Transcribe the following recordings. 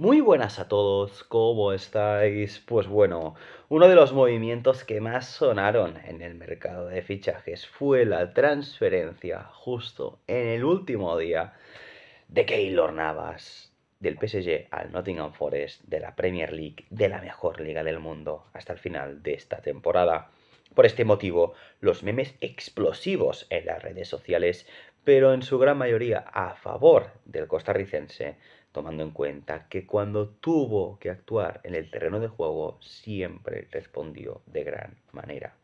Muy buenas a todos, ¿cómo estáis? Pues bueno, uno de los movimientos que más sonaron en el mercado de fichajes fue la transferencia justo en el último día de Keylor Navas del PSG al Nottingham Forest de la Premier League, de la mejor liga del mundo hasta el final de esta temporada. Por este motivo, los memes explosivos en las redes sociales, pero en su gran mayoría a favor del costarricense, tomando en cuenta que cuando tuvo que actuar en el terreno de juego siempre respondió de gran manera.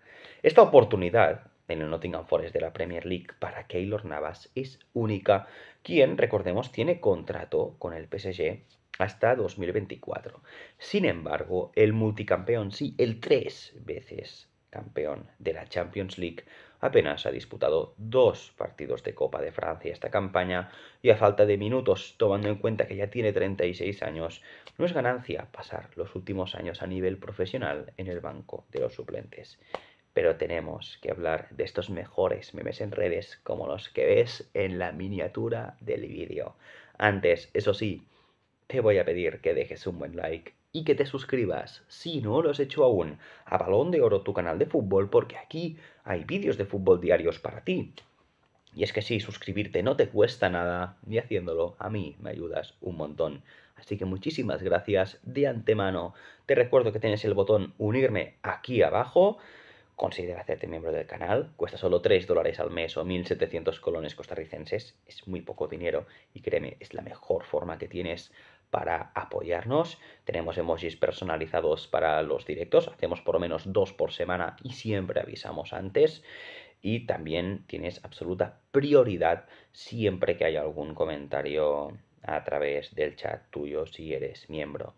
Esta oportunidad en el Nottingham Forest de la Premier League para Keylor Navas es única, quien, recordemos, tiene contrato con el PSG hasta 2024. Sin embargo, el multicampeón, sí, el tres veces campeón de la Champions League, apenas ha disputado dos partidos de Copa de Francia esta campaña y a falta de minutos, tomando en cuenta que ya tiene 36 años, no es ganancia pasar los últimos años a nivel profesional en el banco de los suplentes. Pero tenemos que hablar de estos mejores memes en redes como los que ves en la miniatura del vídeo. Antes, eso sí, te voy a pedir que dejes un buen like y que te suscribas, si no lo has hecho aún, a Balón de Oro, tu canal de fútbol, porque aquí hay vídeos de fútbol diarios para ti. Y es que sí, suscribirte no te cuesta nada, y haciéndolo a mí me ayudas un montón. Así que muchísimas gracias de antemano. Te recuerdo que tienes el botón unirme aquí abajo. Considera hacerte miembro del canal, cuesta solo 3 dólares al mes o 1.700 colones costarricenses, es muy poco dinero y créeme, es la mejor forma que tienes para apoyarnos. Tenemos emojis personalizados para los directos, hacemos por lo menos dos por semana y siempre avisamos antes. Y también tienes absoluta prioridad siempre que haya algún comentario a través del chat tuyo si eres miembro.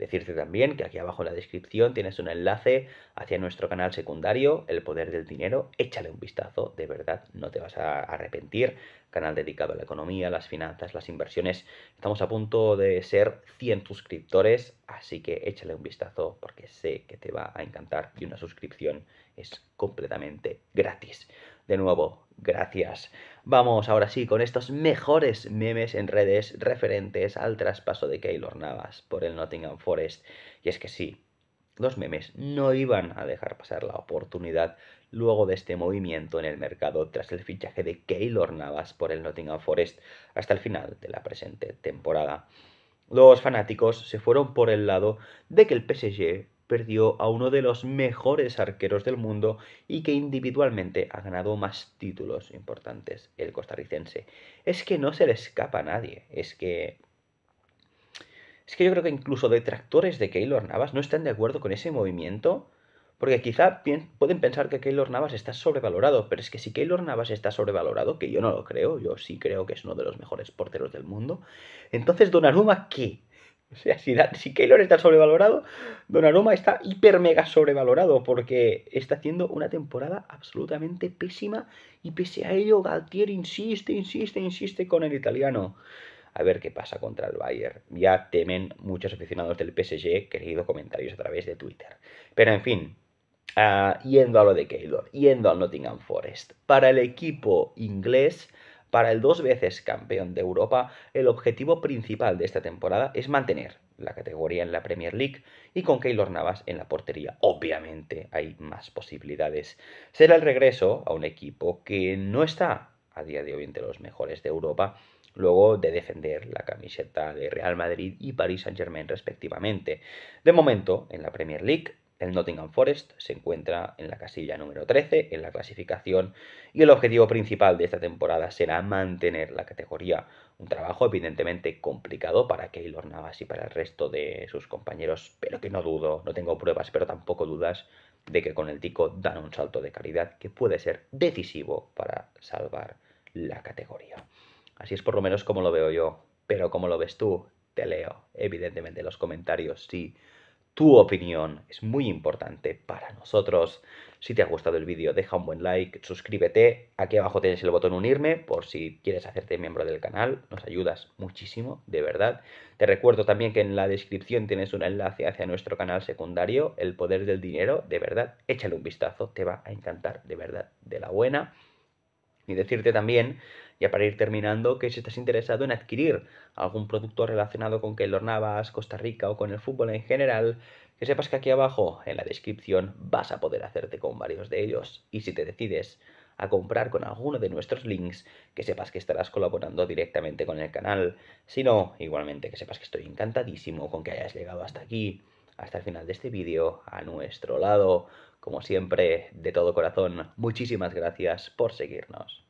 Decirte también que aquí abajo en la descripción tienes un enlace hacia nuestro canal secundario, El Poder del Dinero. Échale un vistazo, de verdad, no te vas a arrepentir. Canal dedicado a la economía, las finanzas, las inversiones. Estamos a punto de ser 100 suscriptores, así que échale un vistazo porque sé que te va a encantar y una suscripción es completamente gratis. De nuevo, Gracias. Vamos ahora sí con estos mejores memes en redes referentes al traspaso de Keylor Navas por el Nottingham Forest. Y es que sí, los memes no iban a dejar pasar la oportunidad luego de este movimiento en el mercado tras el fichaje de Keylor Navas por el Nottingham Forest hasta el final de la presente temporada. Los fanáticos se fueron por el lado de que el PSG perdió a uno de los mejores arqueros del mundo y que individualmente ha ganado más títulos importantes, el costarricense. Es que no se le escapa a nadie, es que... Es que yo creo que incluso detractores de Keylor Navas no están de acuerdo con ese movimiento, porque quizá pueden pensar que Keylor Navas está sobrevalorado, pero es que si Keylor Navas está sobrevalorado, que yo no lo creo, yo sí creo que es uno de los mejores porteros del mundo, entonces Donnarumma, ¿qué? O sea, si, si Keylor está sobrevalorado, Aroma está hiper mega sobrevalorado porque está haciendo una temporada absolutamente pésima y pese a ello Galtier insiste, insiste, insiste con el italiano. A ver qué pasa contra el Bayern. Ya temen muchos aficionados del PSG que comentarios a través de Twitter. Pero en fin, ah, yendo a lo de Keylor, yendo al Nottingham Forest. Para el equipo inglés para el dos veces campeón de Europa, el objetivo principal de esta temporada es mantener la categoría en la Premier League y con Keylor Navas en la portería. Obviamente hay más posibilidades. Será el regreso a un equipo que no está a día de hoy entre los mejores de Europa, luego de defender la camiseta de Real Madrid y Paris Saint-Germain respectivamente. De momento, en la Premier League, el Nottingham Forest se encuentra en la casilla número 13 en la clasificación y el objetivo principal de esta temporada será mantener la categoría. Un trabajo evidentemente complicado para Keylor Navas y para el resto de sus compañeros, pero que no dudo, no tengo pruebas, pero tampoco dudas de que con el Tico dan un salto de calidad que puede ser decisivo para salvar la categoría. Así es por lo menos como lo veo yo, pero como lo ves tú, te leo evidentemente los comentarios, sí. Tu opinión es muy importante para nosotros. Si te ha gustado el vídeo, deja un buen like, suscríbete. Aquí abajo tienes el botón unirme por si quieres hacerte miembro del canal. Nos ayudas muchísimo, de verdad. Te recuerdo también que en la descripción tienes un enlace hacia nuestro canal secundario, El Poder del Dinero. De verdad, échale un vistazo, te va a encantar, de verdad, de la buena. Y decirte también, ya para ir terminando, que si estás interesado en adquirir algún producto relacionado con Keylor Navas, Costa Rica o con el fútbol en general, que sepas que aquí abajo, en la descripción, vas a poder hacerte con varios de ellos. Y si te decides a comprar con alguno de nuestros links, que sepas que estarás colaborando directamente con el canal. Si no, igualmente que sepas que estoy encantadísimo con que hayas llegado hasta aquí hasta el final de este vídeo a nuestro lado. Como siempre, de todo corazón, muchísimas gracias por seguirnos.